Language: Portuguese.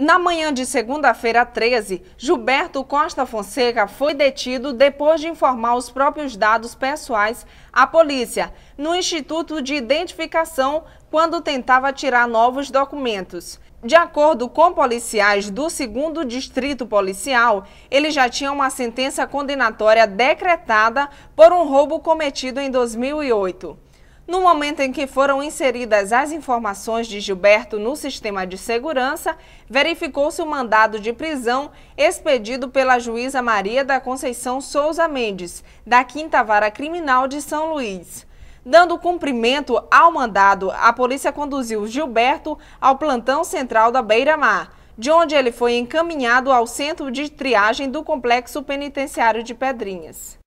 Na manhã de segunda-feira 13, Gilberto Costa Fonseca foi detido depois de informar os próprios dados pessoais à polícia no Instituto de Identificação quando tentava tirar novos documentos. De acordo com policiais do 2 Distrito Policial, ele já tinha uma sentença condenatória decretada por um roubo cometido em 2008. No momento em que foram inseridas as informações de Gilberto no sistema de segurança, verificou-se o mandado de prisão expedido pela juíza Maria da Conceição Souza Mendes, da 5 Vara Criminal de São Luís. Dando cumprimento ao mandado, a polícia conduziu Gilberto ao plantão central da Beira-Mar, de onde ele foi encaminhado ao centro de triagem do Complexo Penitenciário de Pedrinhas.